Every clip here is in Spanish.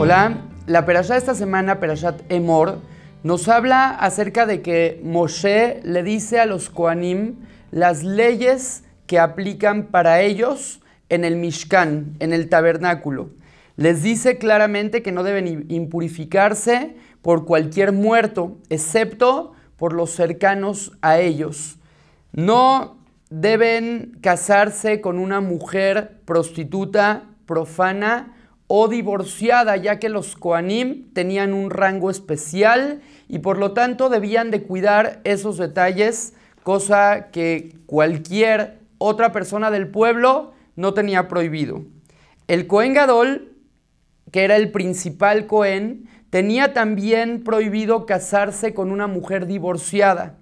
Hola, la de esta semana, perashat Emor, nos habla acerca de que Moshe le dice a los Koanim las leyes que aplican para ellos en el Mishkan, en el tabernáculo. Les dice claramente que no deben impurificarse por cualquier muerto, excepto por los cercanos a ellos. No deben casarse con una mujer prostituta, profana, o divorciada, ya que los Koanim tenían un rango especial y por lo tanto debían de cuidar esos detalles, cosa que cualquier otra persona del pueblo no tenía prohibido. El Cohen Gadol, que era el principal Cohen, tenía también prohibido casarse con una mujer divorciada.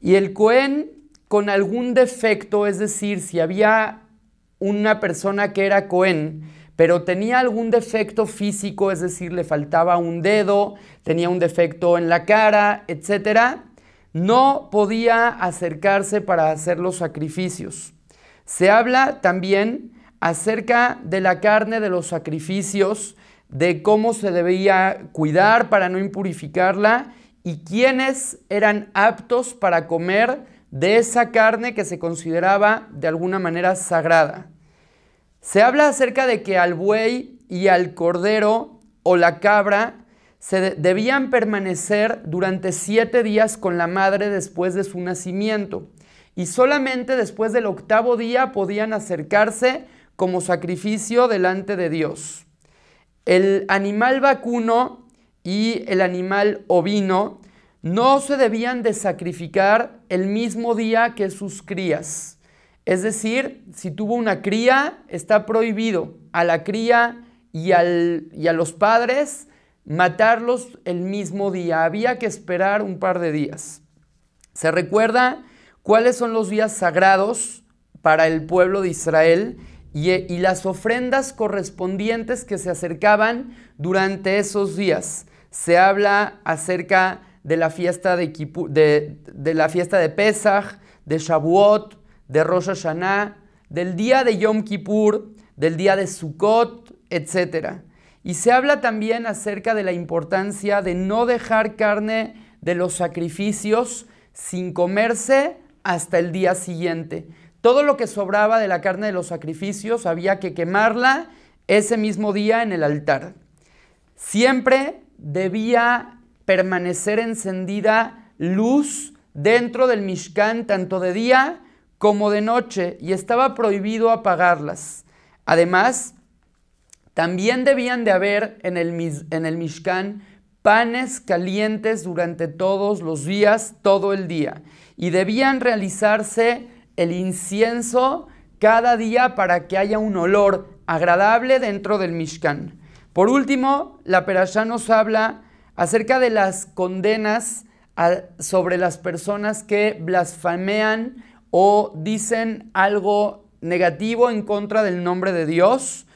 Y el Cohen con algún defecto, es decir, si había una persona que era Cohen, pero tenía algún defecto físico, es decir, le faltaba un dedo, tenía un defecto en la cara, etc., no podía acercarse para hacer los sacrificios. Se habla también acerca de la carne de los sacrificios, de cómo se debía cuidar para no impurificarla y quiénes eran aptos para comer de esa carne que se consideraba de alguna manera sagrada. Se habla acerca de que al buey y al cordero o la cabra se debían permanecer durante siete días con la madre después de su nacimiento y solamente después del octavo día podían acercarse como sacrificio delante de Dios. El animal vacuno y el animal ovino no se debían de sacrificar el mismo día que sus crías. Es decir, si tuvo una cría, está prohibido a la cría y, y a los padres matarlos el mismo día. Había que esperar un par de días. Se recuerda cuáles son los días sagrados para el pueblo de Israel y, las ofrendas correspondientes que se acercaban durante esos días. Se habla acerca de la fiesta de, de, la fiesta de Pesach, de Shavuot, de Rosh Hashanah, del día de Yom Kippur, del día de Sukkot, etc. Y se habla también acerca de la importancia de no dejar carne de los sacrificios sin comerse hasta el día siguiente. Todo lo que sobraba de la carne de los sacrificios había que quemarla ese mismo día en el altar. Siempre debía permanecer encendida luz dentro del Mishkan, tanto de día como de noche y estaba prohibido apagarlas. Además, también debían de haber en el, en Mishkan panes calientes durante todos los días, todo el día. Y debían realizarse el incienso cada día para que haya un olor agradable dentro del Mishkan. Por último, la Perashá nos habla acerca de las condenas sobre las personas que blasfemean o dicen algo negativo en contra del nombre de Dios.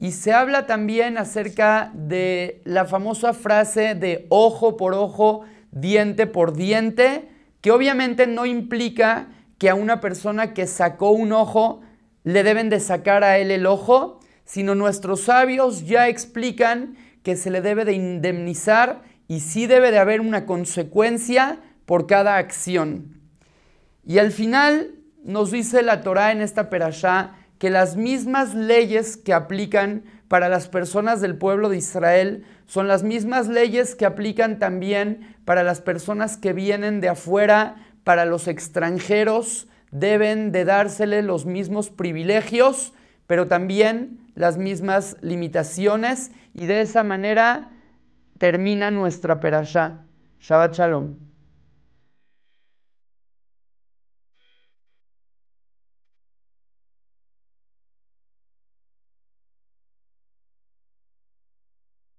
Y se habla también acerca de la famosa frase de ojo por ojo, diente por diente, que obviamente no implica que a una persona que sacó un ojo le deben de sacar a él el ojo, sino nuestros sabios ya explican que se le debe de indemnizar y sí debe de haber una consecuencia por cada acción. Y al final nos dice la Torá en esta perashá que las mismas leyes que aplican para las personas del pueblo de Israel son las mismas leyes que aplican también para las personas que vienen de afuera, para los extranjeros, deben de dársele los mismos privilegios, pero también las mismas limitaciones y de esa manera termina nuestra perashá. Shabbat Shalom.